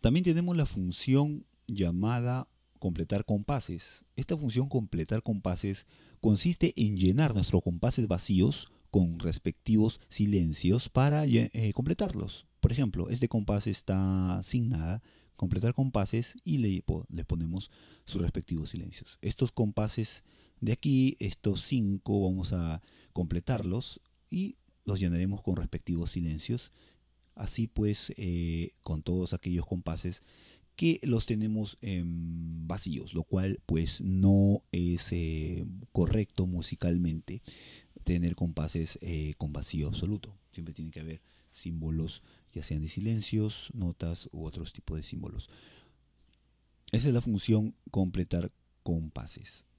También tenemos la función llamada completar compases. Esta función completar compases consiste en llenar nuestros compases vacíos con respectivos silencios para eh, eh, completarlos. Por ejemplo, este compás está sin nada, completar compases y le, ponemos sus respectivos silencios. Estos compases de aquí, estos cinco, vamos a completarlos y los llenaremos con respectivos silencios así pues eh, con todos aquellos compases que los tenemos vacíos, lo cual pues no es eh, correcto musicalmente tener compases eh, con vacío absoluto. Siempre tiene que haber símbolos, ya sean de silencios, notas u otros tipos de símbolos. Esa es la función completar compases.